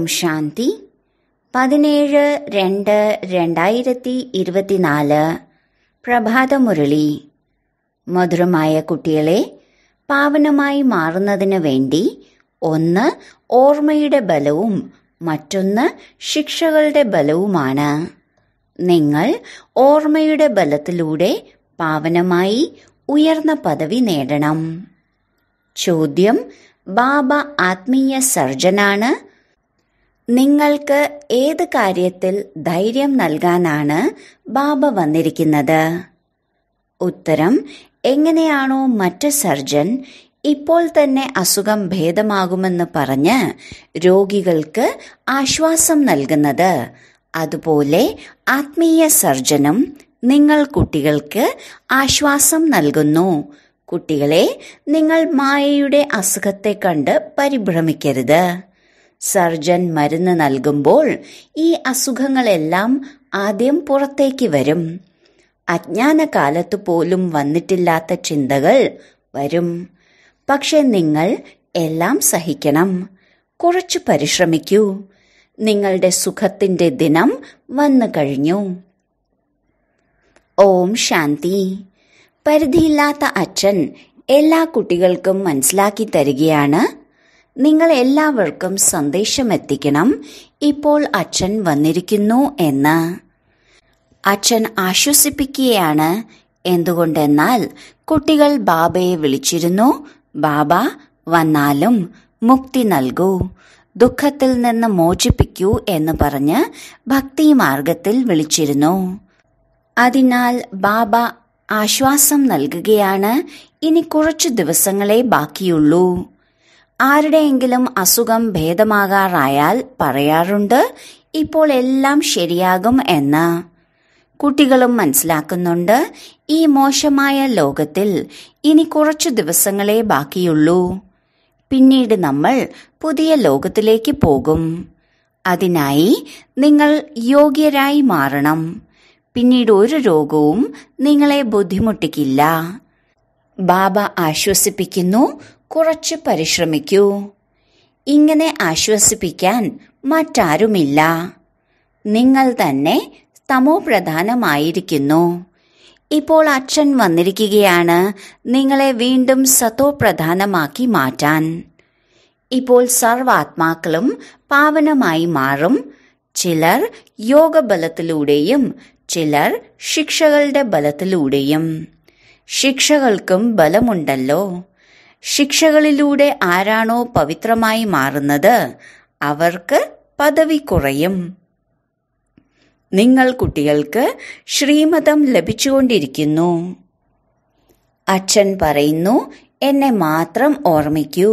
ഓം ശാന്തി പതിനേഴ് രണ്ട് രണ്ടായിരത്തി ഇരുപത്തിനാല് പ്രഭാതമുരളി മധുരമായ കുട്ടികളെ പാവനമായി മാറുന്നതിന് വേണ്ടി ഒന്ന് ഓർമ്മയുടെ ബലവും മറ്റൊന്ന് ശിക്ഷകളുടെ ബലവുമാണ് നിങ്ങൾ ഓർമ്മയുടെ ബലത്തിലൂടെ പാവനമായി ഉയർന്ന പദവി നേടണം ചോദ്യം ബാബ ആത്മീയ സർജനാണ് നിങ്ങൾക്ക് ഏത് കാര്യത്തിൽ ധൈര്യം നൽകാനാണ് ബാബ വന്നിരിക്കുന്നത് ഉത്തരം എങ്ങനെയാണോ മറ്റ് സർജൻ ഇപ്പോൾ തന്നെ അസുഖം ഭേദമാകുമെന്ന് പറഞ്ഞ് രോഗികൾക്ക് ആശ്വാസം നൽകുന്നത് അതുപോലെ ആത്മീയ സർജനും നിങ്ങൾ കുട്ടികൾക്ക് ആശ്വാസം നൽകുന്നു കുട്ടികളെ നിങ്ങൾ മായയുടെ അസുഖത്തെ കണ്ട് പരിഭ്രമിക്കരുത് സർജൻ മരുന്ന് നൽകുമ്പോൾ ഈ അസുഖങ്ങളെല്ലാം ആദ്യം പുറത്തേക്ക് വരും അജ്ഞാനകാലത്ത് പോലും വന്നിട്ടില്ലാത്ത ചിന്തകൾ വരും പക്ഷെ നിങ്ങൾ എല്ലാം സഹിക്കണം കുറച്ച് പരിശ്രമിക്കൂ നിങ്ങളുടെ സുഖത്തിന്റെ ദിനം വന്നു കഴിഞ്ഞു ഓം ശാന്തി പരിധിയില്ലാത്ത അച്ഛൻ എല്ലാ കുട്ടികൾക്കും മനസ്സിലാക്കി തരികയാണ് നിങ്ങൾ എല്ലാവർക്കും സന്ദേശം എത്തിക്കണം ഇപ്പോൾ അച്ഛൻ വന്നിരിക്കുന്നു എന്ന് അച്ഛൻ ആശ്വസിപ്പിക്കുകയാണ് എന്തുകൊണ്ടെന്നാൽ കുട്ടികൾ ബാബയെ വിളിച്ചിരുന്നു ബാബ വന്നാലും മുക്തി നൽകൂ ദുഃഖത്തിൽ നിന്ന് മോചിപ്പിക്കൂ എന്ന് പറഞ്ഞ് ഭക്തി മാർഗത്തിൽ വിളിച്ചിരുന്നു അതിനാൽ ബാബ ആശ്വാസം നൽകുകയാണ് ഇനി കുറച്ചു ദിവസങ്ങളെ ബാക്കിയുള്ളൂ ആരുടെയെങ്കിലും അസുഖം ഭേദമാകാറായാൽ പറയാറുണ്ട് ഇപ്പോൾ എല്ലാം ശരിയാകും എന്ന് കുട്ടികളും മനസ്സിലാക്കുന്നുണ്ട് ഈ മോശമായ ലോകത്തിൽ ഇനി കുറച്ചു ദിവസങ്ങളേ ബാക്കിയുള്ളൂ പിന്നീട് നമ്മൾ പുതിയ ലോകത്തിലേക്ക് പോകും അതിനായി നിങ്ങൾ യോഗ്യരായി മാറണം പിന്നീട് ഒരു രോഗവും നിങ്ങളെ ബുദ്ധിമുട്ടിക്കില്ല ബാബ ആശ്വസിപ്പിക്കുന്നു കുറച്ച് പരിശ്രമിക്കൂ ഇങ്ങനെ ആശ്വസിപ്പിക്കാൻ മറ്റാരുമില്ല നിങ്ങൾ തന്നെ തമോപ്രധാനമായിരിക്കുന്നു ഇപ്പോൾ അച്ഛൻ വന്നിരിക്കുകയാണ് നിങ്ങളെ വീണ്ടും സതോപ്രധാനമാക്കി മാറ്റാൻ ഇപ്പോൾ സർവാത്മാക്കളും പാവനമായി മാറും ചിലർ യോഗബലത്തിലൂടെയും ചിലർ ശിക്ഷകളുടെ ബലത്തിലൂടെയും ശിക്ഷകൾക്കും ബലമുണ്ടല്ലോ ശിക്ഷകളിലൂടെ ആരാണോ പവിത്രമായി മാറുന്നത് അവർക്ക് പദവി കുറയും നിങ്ങൾ കുട്ടികൾക്ക് ശ്രീമതം ലഭിച്ചുകൊണ്ടിരിക്കുന്നു അച്ഛൻ പറയുന്നു എന്നെ മാത്രം ഓർമ്മിക്കൂ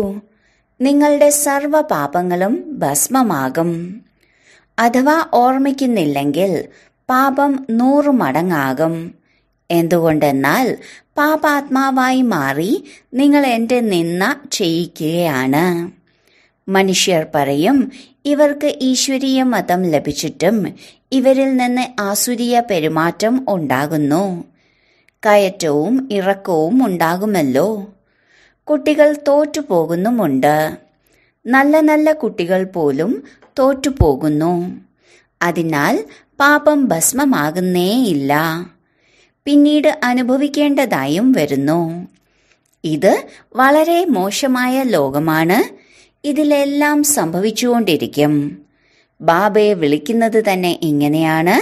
നിങ്ങളുടെ സർവ പാപങ്ങളും ഭസ്മമാകും അഥവാ ഓർമ്മിക്കുന്നില്ലെങ്കിൽ പാപം നൂറു മടങ്ങാകും എന്തുകൊണ്ടെന്നാൽ പാപാത്മാവായി മാറി നിങ്ങൾ എന്റെ നിന്ന ചെയ്യിക്കുകയാണ് മനുഷ്യർ പറയും ഇവർക്ക് ഈശ്വരീയ മതം ലഭിച്ചിട്ടും ഇവരിൽ നിന്ന് ആസുരീയ പെരുമാറ്റം ഉണ്ടാകുന്നു കയറ്റവും ഇറക്കവും ഉണ്ടാകുമല്ലോ കുട്ടികൾ തോറ്റുപോകുന്നുമുണ്ട് നല്ല നല്ല കുട്ടികൾ പോലും തോറ്റുപോകുന്നു അതിനാൽ പാപം ഭസ്മമാകുന്നേയില്ല പിന്നീട് അനുഭവിക്കേണ്ടതായും വരുന്നു ഇത് വളരെ മോശമായ ലോകമാണ് ഇതിലെല്ലാം സംഭവിച്ചുകൊണ്ടിരിക്കും ബാബയെ വിളിക്കുന്നത് തന്നെ ഇങ്ങനെയാണ്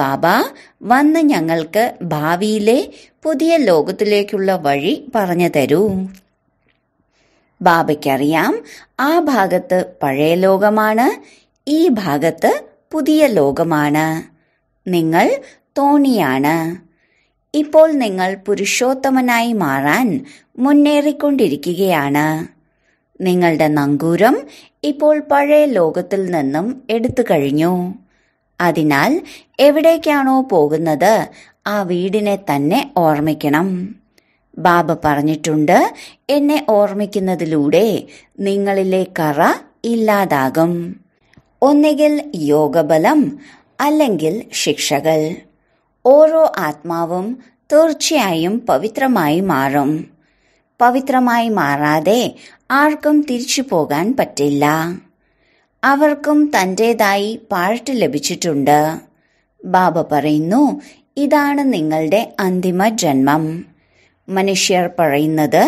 ബാബ വന്ന് ഞങ്ങൾക്ക് ഭാവിയിലെ പുതിയ ലോകത്തിലേക്കുള്ള വഴി പറഞ്ഞു തരൂ ബാബയ്ക്കറിയാം ആ ഭാഗത്ത് പഴയ ലോകമാണ് ഈ ഭാഗത്ത് പുതിയ ലോകമാണ് നിങ്ങൾ തോണിയാണ് ഇപ്പോൾ നിങ്ങൾ പുരുഷോത്തമനായി മാറാൻ മുന്നേറിക്കൊണ്ടിരിക്കുകയാണ് നിങ്ങളുടെ നങ്കൂരം ഇപ്പോൾ പഴയ ലോകത്തിൽ നിന്നും എടുത്തു കഴിഞ്ഞു അതിനാൽ എവിടേക്കാണോ പോകുന്നത് ആ വീടിനെ തന്നെ ഓർമ്മിക്കണം ബാബ പറഞ്ഞിട്ടുണ്ട് എന്നെ ഓർമ്മിക്കുന്നതിലൂടെ നിങ്ങളിലെ കറ ഇല്ലാതാകും ഒന്നുകിൽ യോഗബലം അല്ലെങ്കിൽ ശിക്ഷകൾ ഓരോ ആത്മാവും തീർച്ചയായും പവിത്രമായി മാറും പവിത്രമായി മാറാതെ ആർക്കും തിരിച്ചു പോകാൻ പറ്റില്ല അവർക്കും തൻ്റെതായി പാഴ്ട്ട് ലഭിച്ചിട്ടുണ്ട് ബാബ പറയുന്നു ഇതാണ് നിങ്ങളുടെ അന്തിമ ജന്മം മനുഷ്യർ പറയുന്നത്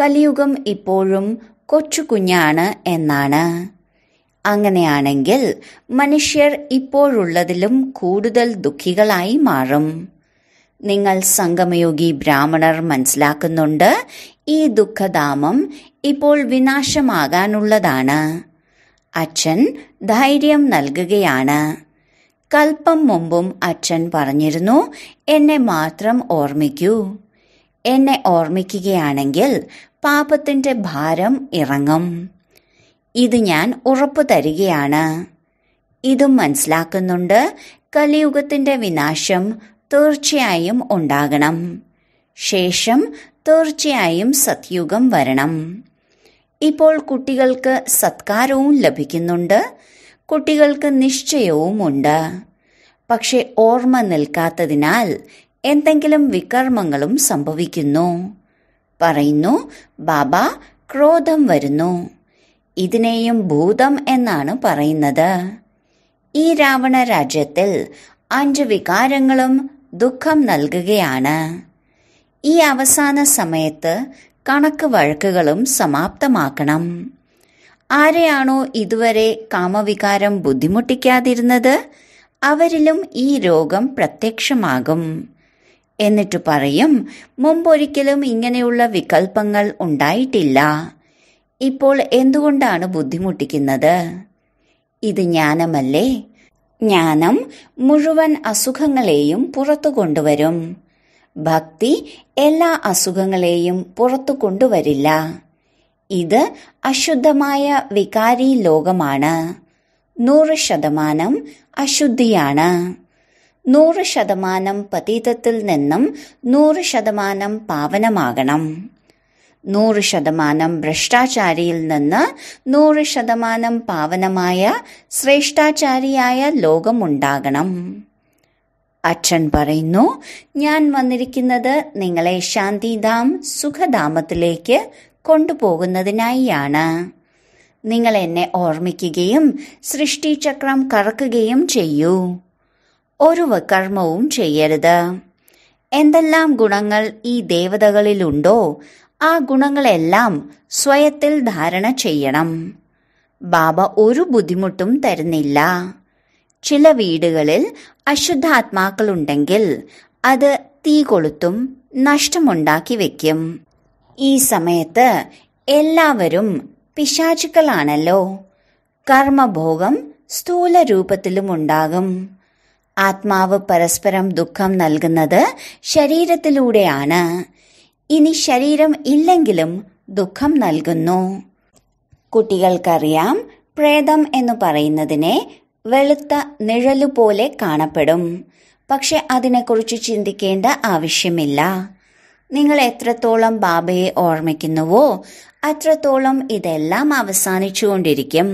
കലിയുഗം ഇപ്പോഴും കൊച്ചു കുഞ്ഞാണ് എന്നാണ് അങ്ങനെയാണെങ്കിൽ മനുഷ്യർ ഇപ്പോഴുള്ളതിലും കൂടുതൽ ദുഃഖികളായി മാറും നിങ്ങൾ സംഗമയോഗി ബ്രാഹ്മണർ മനസ്സിലാക്കുന്നുണ്ട് ഈ ദുഃഖധാമം ഇപ്പോൾ വിനാശമാകാനുള്ളതാണ് അച്ഛൻ ധൈര്യം നൽകുകയാണ് കൽപ്പം മുമ്പും അച്ഛൻ പറഞ്ഞിരുന്നു എന്നെ മാത്രം ഓർമ്മിക്കൂ എന്നെ ഓർമ്മിക്കുകയാണെങ്കിൽ പാപത്തിന്റെ ഭാരം ഇറങ്ങും ഇത് ഞാൻ ഉറപ്പു തരികയാണ് ഇതും മനസ്സിലാക്കുന്നുണ്ട് കലിയുഗത്തിന്റെ വിനാശം തീർച്ചയായും ഉണ്ടാകണം ശേഷം തീർച്ചയായും സത്യുഗം വരണം ഇപ്പോൾ കുട്ടികൾക്ക് സത്കാരവും ലഭിക്കുന്നുണ്ട് കുട്ടികൾക്ക് നിശ്ചയവുമുണ്ട് പക്ഷെ ഓർമ്മ നിൽക്കാത്തതിനാൽ എന്തെങ്കിലും വികർമ്മങ്ങളും സംഭവിക്കുന്നു പറയുന്നു ബാബ ക്രോധം വരുന്നു ഇതിനെയും ഭൂതം എന്നാണ് പറയുന്നത് ഈ രാവണ രാജ്യത്തിൽ അഞ്ച് വികാരങ്ങളും ദുഃഖം നൽകുകയാണ് ഈ അവസാന സമയത്ത് കണക്ക് വഴക്കുകളും സമാപ്തമാക്കണം ആരെയാണോ ഇതുവരെ കാമവികാരം ബുദ്ധിമുട്ടിക്കാതിരുന്നത് അവരിലും ഈ രോഗം പ്രത്യക്ഷമാകും എന്നിട്ട് പറയും മുമ്പൊരിക്കലും ഇങ്ങനെയുള്ള വികൽപ്പങ്ങൾ ഉണ്ടായിട്ടില്ല ഇപ്പോൾ എന്തുകൊണ്ടാണ് ബുദ്ധിമുട്ടിക്കുന്നത് ഇത് ജ്ഞാനമല്ലേ ജ്ഞാനം മുഴുവൻ അസുഖങ്ങളെയും പുറത്തു കൊണ്ടുവരും ഭക്തി എല്ലാ അസുഖങ്ങളെയും പുറത്തു കൊണ്ടുവരില്ല ഇത് അശുദ്ധമായ വികാരി ലോകമാണ് നൂറ് ശതമാനം അശുദ്ധിയാണ് നൂറ് ശതമാനം പതീതത്തിൽ നിന്നും നൂറ് ശതമാനം പാവനമാകണം നൂറ് ശതമാനം ഭ്രഷ്ടാചാരിയിൽ നിന്ന് നൂറ് ശതമാനം പാവനമായ ശ്രേഷ്ഠാചാരിയായ ലോകമുണ്ടാകണം അച്ഛൻ പറയുന്നു ഞാൻ വന്നിരിക്കുന്നത് നിങ്ങളെ ശാന്തിധാം സുഖധാമത്തിലേക്ക് കൊണ്ടുപോകുന്നതിനായിയാണ് നിങ്ങൾ എന്നെ ഓർമ്മിക്കുകയും സൃഷ്ടിചക്രം കറക്കുകയും ചെയ്യൂ ഒരു കർമ്മവും ചെയ്യരുത് എന്തെല്ലാം ഗുണങ്ങൾ ഈ ദേവതകളിലുണ്ടോ ആ ഗുണങ്ങളെല്ലാം സ്വയത്തിൽ ധാരണ ചെയ്യണം ബാബ ഒരു ബുദ്ധിമുട്ടും തരുന്നില്ല ചില വീടുകളിൽ അശുദ്ധാത്മാക്കളുണ്ടെങ്കിൽ അത് തീ കൊളുത്തും നഷ്ടമുണ്ടാക്കി വെക്കും ഈ സമയത്ത് എല്ലാവരും പിശാചുക്കളാണല്ലോ കർമ്മഭോഗം സ്ഥൂല രൂപത്തിലും ഉണ്ടാകും ആത്മാവ് പരസ്പരം ദുഃഖം നൽകുന്നത് ശരീരത്തിലൂടെയാണ് ഇനി ശരീരം ഇല്ലെങ്കിലും ദുഃഖം നൽകുന്നു കുട്ടികൾക്കറിയാം പ്രേതം എന്ന് പറയുന്നതിനെ വെളുത്ത നിഴലുപോലെ കാണപ്പെടും പക്ഷെ അതിനെക്കുറിച്ച് ചിന്തിക്കേണ്ട ആവശ്യമില്ല നിങ്ങൾ എത്രത്തോളം ബാബയെ ഓർമ്മിക്കുന്നുവോ അത്രത്തോളം ഇതെല്ലാം അവസാനിച്ചുകൊണ്ടിരിക്കും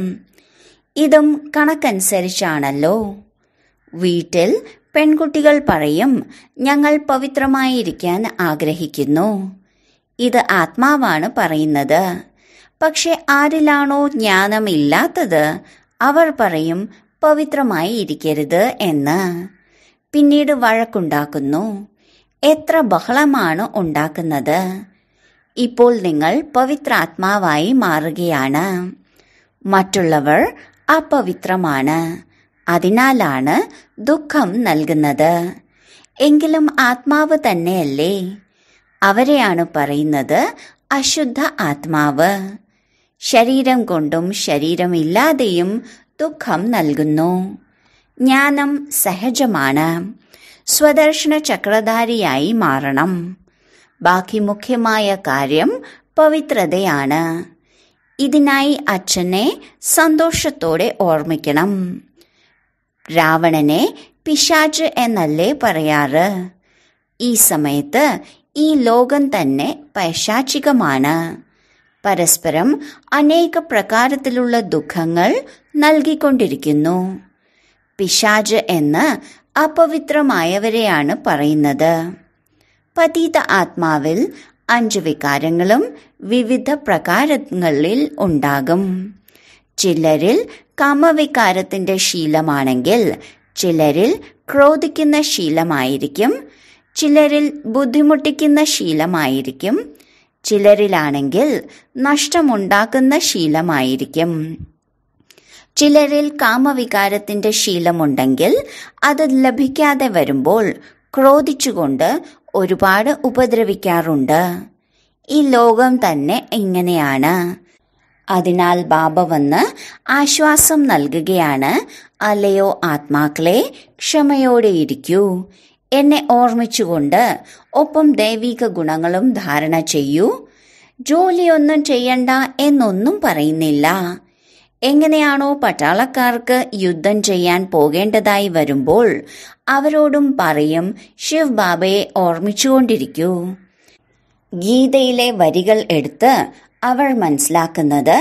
ഇതും കണക്കനുസരിച്ചാണല്ലോ വീട്ടിൽ പെൺകുട്ടികൾ പറയും ഞങ്ങൾ പവിത്രമായിരിക്കാൻ ആഗ്രഹിക്കുന്നു ഇത് ആത്മാവാണ് പറയുന്നത് പക്ഷെ ആരിലാണോ ജ്ഞാനമില്ലാത്തത് അവർ പറയും പവിത്രമായി ഇരിക്കരുത് എന്ന് പിന്നീട് വഴക്കുണ്ടാക്കുന്നു എത്ര ബഹളമാണ് ഉണ്ടാക്കുന്നത് ഇപ്പോൾ നിങ്ങൾ പവിത്രാത്മാവായി മാറുകയാണ് മറ്റുള്ളവർ അപവിത്രമാണ് അതിനാലാണ് ദുഃഖം നൽകുന്നത് എങ്കിലും ആത്മാവ് തന്നെയല്ലേ അവരെയാണ് പറയുന്നത് അശുദ്ധ ആത്മാവ് ശരീരം കൊണ്ടും ശരീരമില്ലാതെയും ദുഃഖം നൽകുന്നു ജ്ഞാനം സഹജമാണ് സ്വദർശന ചക്രധാരിയായി മാറണം ബാക്കി മുഖ്യമായ കാര്യം പവിത്രതയാണ് ഇതിനായി അച്ഛനെ സന്തോഷത്തോടെ ഓർമ്മിക്കണം രാവണനെ പിശാച് എന്നല്ലേ പറയാറ് ഈ സമയത്ത് ഈ ലോകം തന്നെ പൈശാചികമാണ് പരസ്പരം അനേക പ്രകാരത്തിലുള്ള ദുഃഖങ്ങൾ നൽകിക്കൊണ്ടിരിക്കുന്നു പിശാജ് എന്ന് അപവിത്രമായവരെയാണ് പറയുന്നത് പതീത ആത്മാവിൽ അഞ്ച് വികാരങ്ങളും വിവിധ പ്രകാരങ്ങളിൽ ഉണ്ടാകും ചിലരിൽ കാമവികാരത്തിന്റെ ശീലമാണെങ്കിൽ ചിലരിൽ ക്രോധിക്കുന്ന ശീലമായിരിക്കും ചിലരിൽ ബുദ്ധിമുട്ടിക്കുന്ന ശീലമായിരിക്കും ചിലരിലാണെങ്കിൽ നഷ്ടമുണ്ടാക്കുന്ന ശീലമായിരിക്കും ചിലരിൽ കാമവികാരത്തിന്റെ ശീലമുണ്ടെങ്കിൽ അത് ലഭിക്കാതെ വരുമ്പോൾ ക്രോധിച്ചുകൊണ്ട് ഒരുപാട് ഉപദ്രവിക്കാറുണ്ട് ഈ ലോകം തന്നെ ഇങ്ങനെയാണ് അതിനാൽ ബാബ വന്ന് ആശ്വാസം നൽകുകയാണ് അല്ലയോ ആത്മാക്കളെ ക്ഷമയോടെ ഇരിക്കൂ എന്നെ ഓർമ്മിച്ചുകൊണ്ട് ഒപ്പം ദൈവിക ഗുണങ്ങളും ധാരണ ചെയ്യൂ ജോലിയൊന്നും ചെയ്യണ്ട എന്നൊന്നും പറയുന്നില്ല എങ്ങനെയാണോ പട്ടാളക്കാർക്ക് യുദ്ധം ചെയ്യാൻ പോകേണ്ടതായി വരുമ്പോൾ അവരോടും പറയും ശിവ് ബാബയെ ഓർമ്മിച്ചുകൊണ്ടിരിക്കൂ ഗീതയിലെ വരികൾ എടുത്ത് അവൾ മനസ്സിലാക്കുന്നത്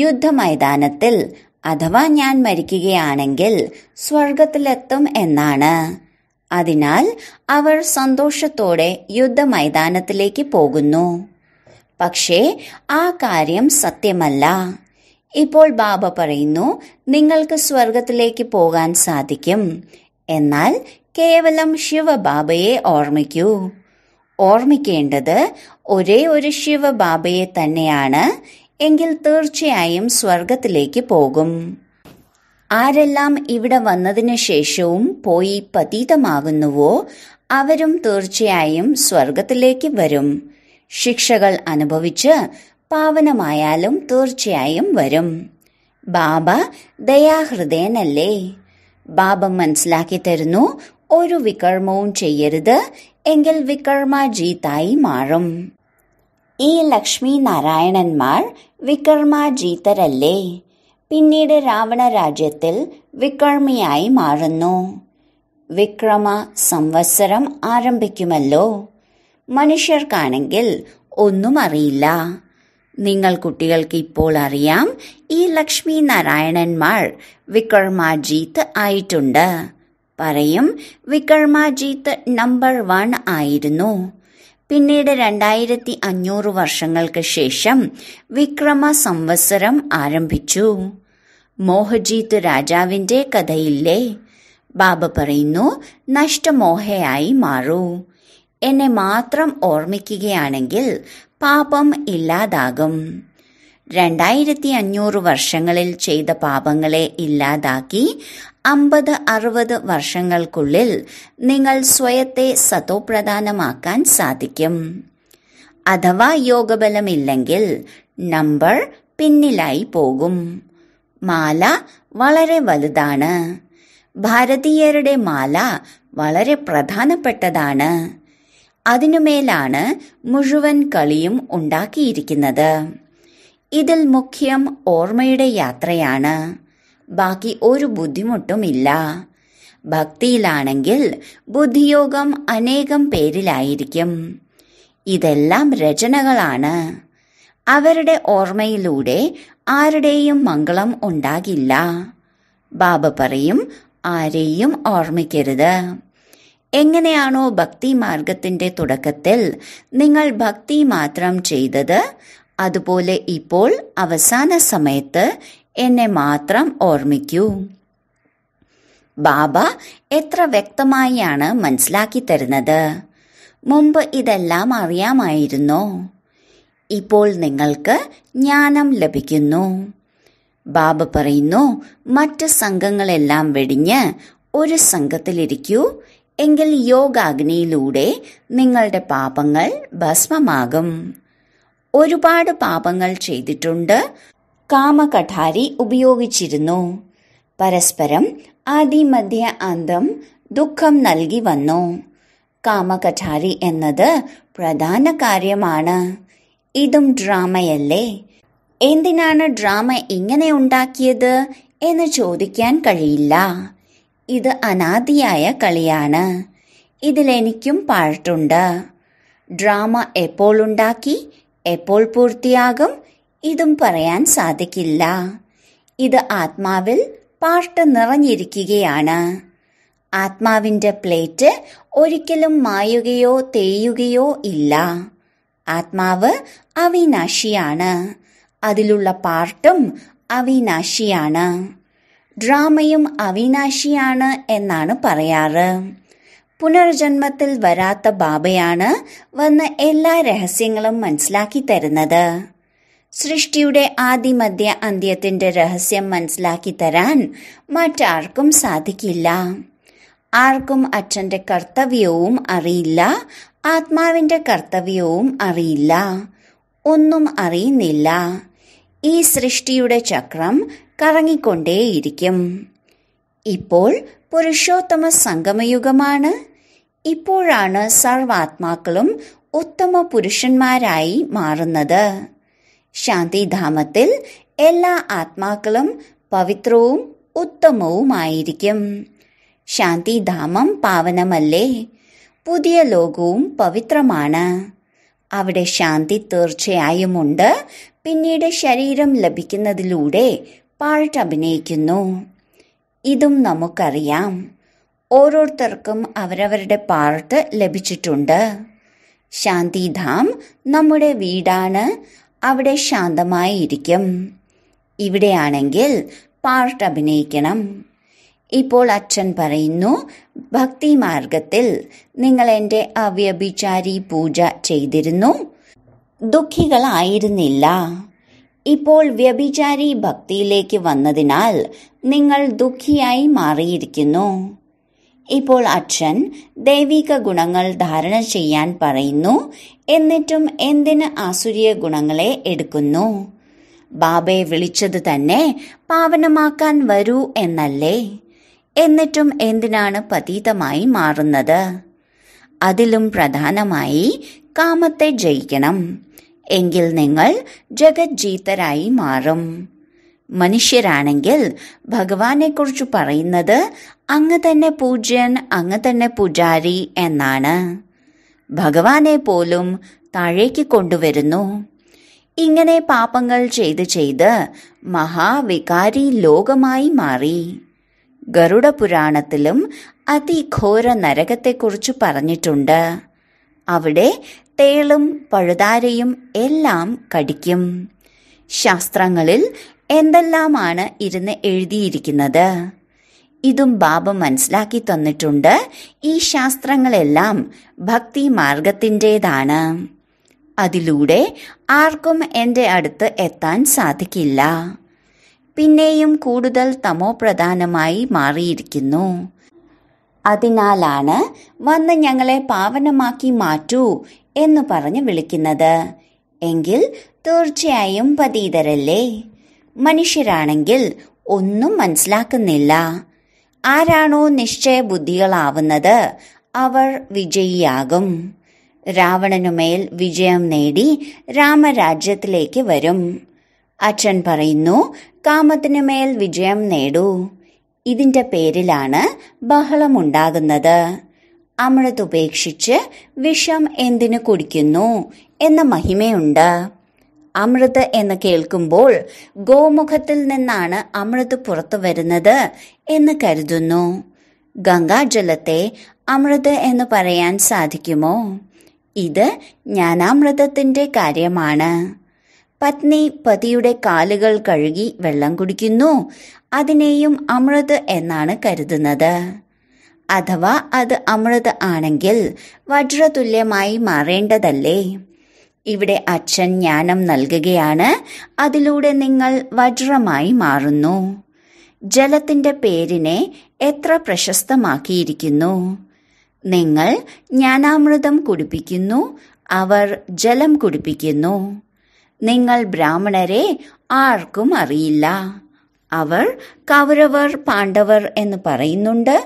യുദ്ധമൈതാനത്തിൽ അഥവാ ഞാൻ മരിക്കുകയാണെങ്കിൽ സ്വർഗത്തിലെത്തും എന്നാണ് അതിനാൽ അവർ സന്തോഷത്തോടെ യുദ്ധമൈതാനത്തിലേക്ക് പോകുന്നു പക്ഷേ ആ കാര്യം സത്യമല്ല ഇപ്പോൾ ബാബ പറയുന്നു നിങ്ങൾക്ക് സ്വർഗത്തിലേക്ക് പോകാൻ സാധിക്കും എന്നാൽ കേവലം ശിവബാബയെ ഓർമ്മിക്കൂ ഓർമ്മിക്കേണ്ടത് ഒരേ ഒരു ശിവബാബയെ തന്നെയാണ് എങ്കിൽ തീർച്ചയായും സ്വർഗത്തിലേക്ക് പോകും ആരെല്ലാം ഇവിടെ വന്നതിനു ശേഷവും പോയി പതീതമാകുന്നുവോ അവരും തീർച്ചയായും സ്വർഗത്തിലേക്ക് വരും ശിക്ഷകൾ അനുഭവിച്ച് പാവനമായാലും തീർച്ചയായും വരും ബാബ ദയാഹൃദയനല്ലേ ബാബ മനസ്സിലാക്കി തരുന്നു ഒരു വികർമ്മവും ചെയ്യരുത് എങ്കിൽ വിക്രമാജീത്തായി മാറും ഈ ലക്ഷ്മി നാരായണന്മാർ വിക്രമാജീത്തരല്ലേ പിന്നീട് രാവണ രാജ്യത്തിൽ വിക്രമിയായി മാറുന്നു വിക്രമ സംവത്സരം ആരംഭിക്കുമല്ലോ മനുഷ്യർക്കാണെങ്കിൽ ഒന്നും അറിയില്ല നിങ്ങൾ കുട്ടികൾക്ക് ഇപ്പോൾ അറിയാം ഈ ലക്ഷ്മി നാരായണന്മാർ വിക്രമാജീത്ത് ആയിട്ടുണ്ട് പറയും വിക്രമാജീത്ത് നമ്പർ വൺ ആയിരുന്നു പിന്നീട് രണ്ടായിരത്തി അഞ്ഞൂറ് വർഷങ്ങൾക്ക് ശേഷം വിക്രമ സംവത്സരം ആരംഭിച്ചു മോഹജീത്ത് രാജാവിന്റെ കഥയില്ലേ ബാബ പറയുന്നു നഷ്ടമോഹയായി മാറൂ എന്നെ മാത്രം ഓർമ്മിക്കുകയാണെങ്കിൽ പാപം ഇല്ലാതാകും രണ്ടായിരത്തി അഞ്ഞൂറ് വർഷങ്ങളിൽ ചെയ്ത പാപങ്ങളെ ഇല്ലാതാക്കി അമ്പത് അറുപത് വർഷങ്ങൾക്കുള്ളിൽ നിങ്ങൾ സ്വയത്തെ സതോപ്രധാനമാക്കാൻ സാധിക്കും അഥവാ യോഗബലമില്ലെങ്കിൽ നമ്പർ പിന്നിലായി പോകും മാല വളരെ വലുതാണ് ഭാരതീയരുടെ മാല വളരെ പ്രധാനപ്പെട്ടതാണ് അതിനുമേലാണ് മുഴുവൻ കളിയും ഉണ്ടാക്കിയിരിക്കുന്നത് ഇതിൽ മുഖ്യം ഓർമ്മയുടെ യാത്രയാണ് ബാക്കി ഒരു ബുദ്ധിമുട്ടുമില്ല ഭക്തിയിലാണെങ്കിൽ ബുദ്ധിയോഗം അനേകം പേരിലായിരിക്കും ഇതെല്ലാം രചനകളാണ് അവരുടെ ഓർമ്മയിലൂടെ ആരുടെയും മംഗളം ഉണ്ടാകില്ല ബാബ പറയും ആരെയും ഓർമ്മിക്കരുത് എങ്ങനെയാണോ ഭക്തി മാർഗത്തിന്റെ തുടക്കത്തിൽ നിങ്ങൾ ഭക്തി മാത്രം ചെയ്തത് അതുപോലെ ഇപ്പോൾ അവസാന സമയത്ത് എന്നെ മാത്രം ഓർമ്മിക്കൂ ബാബ എത്ര വ്യക്തമായാണ് മനസ്സിലാക്കി തരുന്നത് മുമ്പ് ഇതെല്ലാം അറിയാമായിരുന്നോ ഇപ്പോൾ നിങ്ങൾക്ക് ജ്ഞാനം ലഭിക്കുന്നു ബാബ പറയുന്നു മറ്റ് സംഘങ്ങളെല്ലാം വെടിഞ്ഞ് ഒരു സംഘത്തിലിരിക്കൂ എങ്കിൽ യോഗാഗ്നിയിലൂടെ നിങ്ങളുടെ പാപങ്ങൾ ഭസ്മമാകും ഒരുപാട് പാപങ്ങൾ ചെയ്തിട്ടുണ്ട് കാമകഠാരി ഉപയോഗിച്ചിരുന്നു പരസ്പരം ആദിമധ്യ അന്തം ദുഃഖം നൽകി വന്നു കാമകഠാരി എന്നത് പ്രധാന കാര്യമാണ് ഇതും ഡ്രാമയല്ലേ എന്തിനാണ് ഡ്രാമ ഇങ്ങനെ ഉണ്ടാക്കിയത് എന്ന് ചോദിക്കാൻ കഴിയില്ല ഇത് അനാദിയായ കളിയാണ് ഇതിലെനിക്കും പാട്ടുണ്ട് ഡ്രാമ എപ്പോൾ ഉണ്ടാക്കി എപ്പോൾ പൂർത്തിയാകും ഇതും പറയാൻ സാധിക്കില്ല ഇത് ആത്മാവിൽ പാഷ്ട നിറഞ്ഞിരിക്കുകയാണ് ആത്മാവിന്റെ പ്ലേറ്റ് ഒരിക്കലും മായുകയോ തേയുകയോ ഇല്ല ആത്മാവ് അവിനാശിയാണ് അതിലുള്ള പാർട്ടും അവിനാശിയാണ് ഡ്രാമയും അവിനാശിയാണ് എന്നാണ് പറയാറ് പുനർജന്മത്തിൽ വരാത്ത ബാബയാണ് വന്ന് എല്ലാ രഹസ്യങ്ങളും മനസ്സിലാക്കി തരുന്നത് സൃഷ്ടിയുടെ ആദിമധ്യ അന്ത്യത്തിന്റെ രഹസ്യം മനസ്സിലാക്കി തരാൻ മറ്റാർക്കും സാധിക്കില്ല ആർക്കും അച്ഛന്റെ കർത്തവ്യവും അറിയില്ല ആത്മാവിന്റെ കർത്തവ്യവും അറിയില്ല ഒന്നും അറിയുന്നില്ല ഈ സൃഷ്ടിയുടെ ചക്രം കറങ്ങിക്കൊണ്ടേയിരിക്കും ഇപ്പോൾ പുരുഷോത്തമ സംഗമയുഗമാണ് ഇപ്പോഴാണ് സർവാത്മാക്കളും ഉത്തമ പുരുഷന്മാരായി മാറുന്നത് ശാന്തിധാമത്തിൽ എല്ലാ ആത്മാക്കളും പവിത്രവും ഉത്തമവുമായിരിക്കും ശാന്തിധാമം പാവനമല്ലേ പുതിയ ലോകവും പവിത്രമാണ് അവിടെ ശാന്തി തീർച്ചയായും ഉണ്ട് പിന്നീട് ശരീരം ലഭിക്കുന്നതിലൂടെ പാട്ടഭിനയിക്കുന്നു ഇതും നമുക്കറിയാം ഓരോരുത്തർക്കും അവരവരുടെ പാർട്ട് ലഭിച്ചിട്ടുണ്ട് ശാന്തിധാം നമ്മുടെ വീടാണ് അവിടെ ശാന്തമായി ഇരിക്കും ഇവിടെയാണെങ്കിൽ പാർട്ട് അഭിനയിക്കണം ഇപ്പോൾ അച്ഛൻ പറയുന്നു ഭക്തി മാർഗത്തിൽ നിങ്ങൾ എൻ്റെ അവ്യഭിചാരി പൂജ ചെയ്തിരുന്നു ദുഃഖികളായിരുന്നില്ല ഇപ്പോൾ വ്യഭിചാരി ഭക്തിയിലേക്ക് വന്നതിനാൽ നിങ്ങൾ ദുഃഖിയായി മാറിയിരിക്കുന്നു ഇപ്പോൾ അച്ഛൻ ദൈവിക ഗുണങ്ങൾ ധാരണ ചെയ്യാൻ പറയുന്നു എന്നിട്ടും എന്തിന് ആസുരിയ ഗുണങ്ങളെ എടുക്കുന്നു ബാബയെ വിളിച്ചത് തന്നെ പാവനമാക്കാൻ വരൂ എന്നല്ലേ എന്നിട്ടും എന്തിനാണ് പതീതമായി മാറുന്നത് അതിലും പ്രധാനമായി കാമത്തെ ജയിക്കണം എങ്കിൽ നിങ്ങൾ ജഗജ്ജീതരായി മാറും മനുഷ്യരാണെങ്കിൽ ഭഗവാനെ പറയുന്നത് അങ്ങ് തന്നെ പൂജ്യൻ അങ്ങ് തന്നെ പൂജാരി എന്നാണ് ഭഗവാനെ പോലും താഴേക്ക് കൊണ്ടുവരുന്നു ഇങ്ങനെ പാപങ്ങൾ ചെയ്ത് ചെയ്ത് മഹാവികാരി ലോകമായി മാറി ഗരുഡ പുരാണത്തിലും അതിഘോര നരകത്തെക്കുറിച്ച് പറഞ്ഞിട്ടുണ്ട് അവിടെ തേളും പഴുതാരയും എല്ലാം കടിക്കും ശാസ്ത്രങ്ങളിൽ എന്തെല്ലാമാണ് ഇരുന്ന് എഴുതിയിരിക്കുന്നത് ഇതും ബാബ മനസ്സിലാക്കി തന്നിട്ടുണ്ട് ഈ ശാസ്ത്രങ്ങളെല്ലാം ഭക്തി മാർഗത്തിൻ്റെതാണ് അതിലൂടെ ആർക്കും എൻ്റെ അടുത്ത് എത്താൻ സാധിക്കില്ല പിന്നെയും കൂടുതൽ പ്രധാനമായി മാറിയിരിക്കുന്നു അതിനാലാണ് വന്ന് ഞങ്ങളെ പാവനമാക്കി മാറ്റൂ എന്ന് പറഞ്ഞ് വിളിക്കുന്നത് എങ്കിൽ തീർച്ചയായും പതീതരല്ലേ മനുഷ്യരാണെങ്കിൽ ഒന്നും മനസ്സിലാക്കുന്നില്ല ആരാണോ നിശ്ചയബുദ്ധികളാവുന്നത് അവർ വിജയിയാകും രാവണനുമേൽ വിജയം നേടി രാമരാജ്യത്തിലേക്ക് വരും അച്ഛൻ പറയുന്നു കാമത്തിനുമേൽ വിജയം നേടൂ ഇതിന്റെ പേരിലാണ് ബഹളമുണ്ടാകുന്നത് അമൃത് ഉപേക്ഷിച്ച് വിഷം എന്തിനു കുടിക്കുന്നു എന്ന മഹിമയുണ്ട് അമൃത് എന്ന് കേൾക്കുമ്പോൾ ഗോമുഖത്തിൽ നിന്നാണ് അമൃത് പുറത്തു വരുന്നത് എന്ന് കരുതുന്നു ഗംഗാജലത്തെ അമൃത് എന്ന് പറയാൻ സാധിക്കുമോ ഇത് ജ്ഞാനാമൃതത്തിന്റെ കാര്യമാണ് പത്നി പതിയുടെ കാലുകൾ കഴുകി വെള്ളം കുടിക്കുന്നു അതിനെയും അമൃത് എന്നാണ് കരുതുന്നത് അഥവാ അത് അമൃത് ആണെങ്കിൽ വജ്രതുല്യമായി മാറേണ്ടതല്ലേ ഇവിടെ അച്ഛൻ ജ്ഞാനം നൽകുകയാണ് അതിലൂടെ നിങ്ങൾ വജ്രമായി മാറുന്നു ജലത്തിന്റെ പേരിനെ എത്ര പ്രശസ്തമാക്കിയിരിക്കുന്നു നിങ്ങൾ ജ്ഞാനാമൃതം കുടിപ്പിക്കുന്നു അവർ ജലം കുടിപ്പിക്കുന്നു നിങ്ങൾ ബ്രാഹ്മണരെ ആർക്കും അറിയില്ല അവർ കൗരവർ പാണ്ഡവർ എന്ന് പറയുന്നുണ്ട്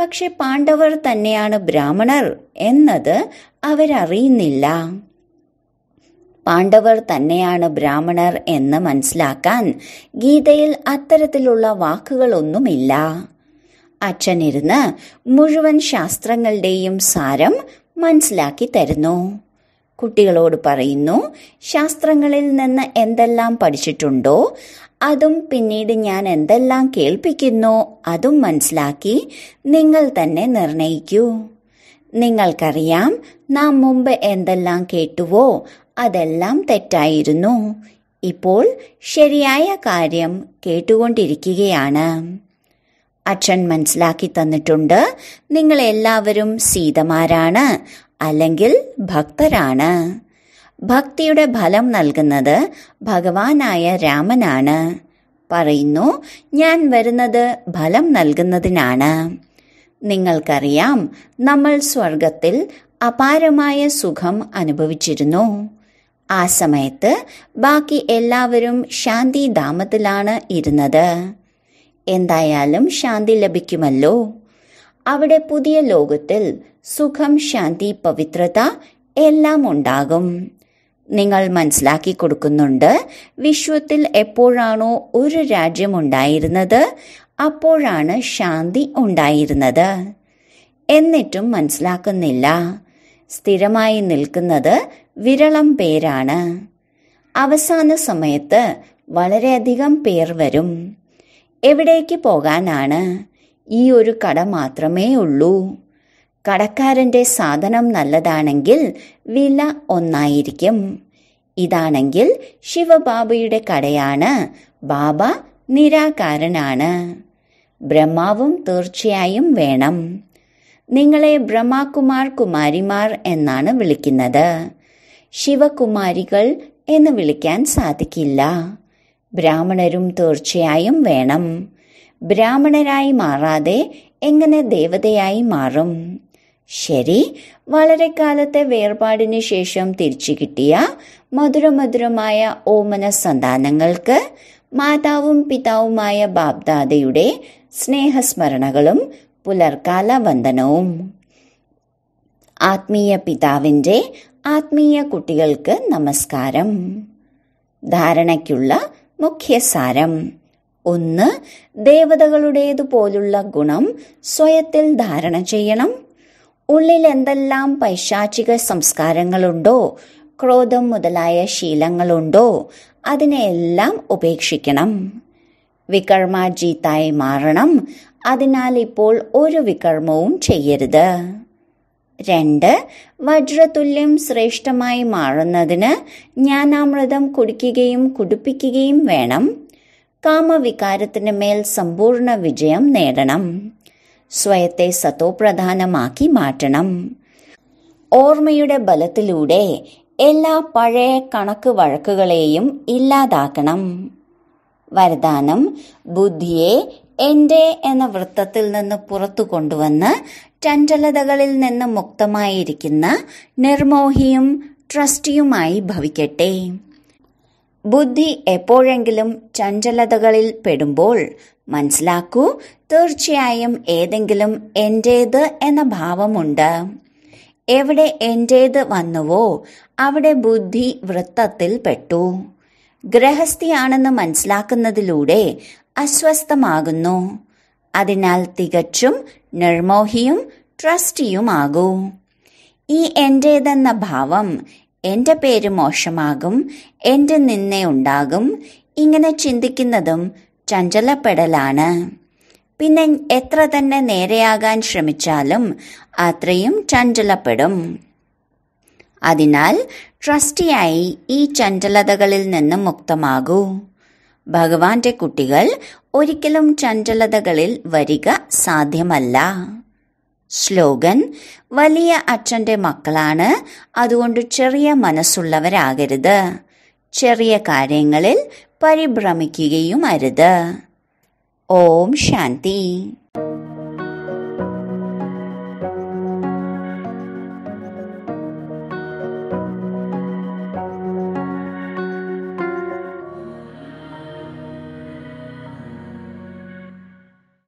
പക്ഷെ പാണ്ഡവർ തന്നെയാണ് ബ്രാഹ്മണർ എന്നത് അവരറിയുന്നില്ല പാണ്ഡവർ തന്നെയാണ് ബ്രാഹ്മണർ എന്ന് മനസ്സിലാക്കാൻ ഗീതയിൽ അത്തരത്തിലുള്ള വാക്കുകളൊന്നുമില്ല അച്ഛനിരുന്ന് മുഴുവൻ ശാസ്ത്രങ്ങളുടെയും സാരം മനസ്സിലാക്കി തരുന്നു കുട്ടികളോട് പറയുന്നു ശാസ്ത്രങ്ങളിൽ നിന്ന് എന്തെല്ലാം പഠിച്ചിട്ടുണ്ടോ അതും പിന്നീട് ഞാൻ എന്തെല്ലാം കേൾപ്പിക്കുന്നു അതും മനസ്സിലാക്കി നിങ്ങൾ തന്നെ നിർണയിക്കൂ നിങ്ങൾക്കറിയാം നാം മുമ്പ് എന്തെല്ലാം കേട്ടുവോ അതെല്ലാം തെറ്റായിരുന്നു ഇപ്പോൾ ശരിയായ കാര്യം കേട്ടുകൊണ്ടിരിക്കുകയാണ് അച്ഛൻ മനസ്സിലാക്കി തന്നിട്ടുണ്ട് നിങ്ങൾ എല്ലാവരും സീതമാരാണ് അല്ലെങ്കിൽ ഭക്തരാണ് ഭക്തിയുടെ ഫലം നൽകുന്നത് ഭഗവാനായ രാമനാണ് പറയുന്നു ഞാൻ വരുന്നത് ഫലം നൽകുന്നതിനാണ് നിങ്ങൾക്കറിയാം നമ്മൾ സ്വർഗത്തിൽ അപാരമായ സുഖം അനുഭവിച്ചിരുന്നു ആ സമയത്ത് ബാക്കി എല്ലാവരും ശാന്തി ധാമത്തിലാണ് ഇരുന്നത് എന്തായാലും ശാന്തി ലഭിക്കുമല്ലോ അവിടെ പുതിയ ലോകത്തിൽ സുഖം ശാന്തി പവിത്രത എല്ലാം ഉണ്ടാകും നിങ്ങൾ മനസ്സിലാക്കി കൊടുക്കുന്നുണ്ട് വിശ്വത്തിൽ എപ്പോഴാണോ ഒരു രാജ്യം ഉണ്ടായിരുന്നത് അപ്പോഴാണ് ശാന്തി ഉണ്ടായിരുന്നത് എന്നിട്ടും മനസ്സിലാക്കുന്നില്ല സ്ഥിരമായി നിൽക്കുന്നത് വിരളം പേരാണ് അവസാന സമയത്ത് വളരെയധികം പേർ വരും എവിടേക്ക് പോകാനാണ് ഈ ഒരു കട മാത്രമേ ഉള്ളൂ കടക്കാരൻ്റെ സാധനം നല്ലതാണെങ്കിൽ വില ഒന്നായിരിക്കും ഇതാണെങ്കിൽ ശിവബാബയുടെ കടയാണ് ബാബ നിരാകാരനാണ് ബ്രഹ്മാവും തീർച്ചയായും വേണം നിങ്ങളെ ബ്രഹ്മാകുമാർ കുമാരിമാർ എന്നാണ് വിളിക്കുന്നത് ശിവകുമാരികൾ എന്ന് വിളിക്കാൻ സാധിക്കില്ല ബ്രാഹ്മണരും തീർച്ചയായും വേണം ബ്രാഹ്മണരായി മാറാതെ എങ്ങനെ ദേവതയായി മാറും ശരി വളരെ കാലത്തെ വേർപാടിന് ശേഷം തിരിച്ചു കിട്ടിയ മധുരമധുരമായ ഓമന സന്താനങ്ങൾക്ക് മാതാവും പിതാവുമായ ബാബ്ദാദയുടെ സ്നേഹസ്മരണകളും പുലർക്കാല വന്ദനവും ആത്മീയ പിതാവിന്റെ ആത്മീയ കുട്ടികൾക്ക് നമസ്കാരം ധാരണയ്ക്കുള്ള മുഖ്യസാരം ഒന്ന് ദേവതകളുടേതുപോലുള്ള ഗുണം സ്വയത്തിൽ ധാരണ ചെയ്യണം ഉള്ളിൽ എന്തെല്ലാം പൈശാചിക സംസ്കാരങ്ങളുണ്ടോ ക്രോധം മുതലായ ശീലങ്ങളുണ്ടോ അതിനെയെല്ലാം ഉപേക്ഷിക്കണം വികർമ്മ മാറണം അതിനാൽ ഇപ്പോൾ ഒരു വികർമ്മവും ചെയ്യരുത് രണ്ട് വജ്രതുല്യം ശ്രേഷ്ഠമായി മാറുന്നതിന് ജ്ഞാനാമൃതം കുടിക്കുകയും കുടിപ്പിക്കുകയും വേണം കാമവികാരത്തിന് മേൽ സമ്പൂർണ്ണ വിജയം നേടണം സ്വയത്തെ സത്വപ്രധാനമാക്കി മാറ്റണം ഓർമ്മയുടെ ബലത്തിലൂടെ എല്ലാ പഴയ കണക്ക് വഴക്കുകളെയും ഇല്ലാതാക്കണം വരദാനം ബുദ്ധിയെ എന്റെ എന്ന വൃത്തത്തിൽ നിന്ന് പുറത്തു കൊണ്ടുവന്ന് ചഞ്ചലതകളിൽ നിന്ന് മുക്തമായിരിക്കുന്ന നിർമോഹിയും ട്രസ്റ്റിയുമായി ഭവിക്കട്ടെ ബുദ്ധി എപ്പോഴെങ്കിലും ചഞ്ചലതകളിൽ പെടുമ്പോൾ മനസ്സിലാക്കൂ തീർച്ചയായും ഏതെങ്കിലും എൻ്റേത് എന്ന ഭാവമുണ്ട് എവിടെ എൻ്റേത് വന്നുവോ അവിടെ ബുദ്ധി വൃത്തത്തിൽ പെട്ടു ഗ്രഹസ്ഥിയാണെന്ന് മനസ്സിലാക്കുന്നതിലൂടെ അസ്വസ്ഥമാകുന്നു അതിനാൽ തികച്ചും നിർമോഹിയും ട്രസ്റ്റിയുമാകൂ ഈ എന്റേതെന്ന ഭാവം എന്റെ പേര് മോശമാകും നിന്നെ നിന്നയുണ്ടാകും ഇങ്ങനെ ചിന്തിക്കുന്നതും ചഞ്ചലപ്പെടലാണ് പിന്നെ എത്ര തന്നെ നേരെയാകാൻ ശ്രമിച്ചാലും അത്രയും ചഞ്ചലപ്പെടും അതിനാൽ ട്രസ്റ്റിയായി ഈ ചഞ്ചലതകളിൽ നിന്ന് മുക്തമാകൂ ഭഗവാന്റെ കുട്ടികൾ ഒരിക്കലും ചഞ്ചലതകളിൽ വരിക സാധ്യമല്ല ശ്ലോകൻ വലിയ അച്ഛന്റെ മക്കളാണ് അതുകൊണ്ട് ചെറിയ മനസ്സുള്ളവരാകരുത് ചെറിയ കാര്യങ്ങളിൽ പരിഭ്രമിക്കുകയും അരുത് ഓം ശാന്തി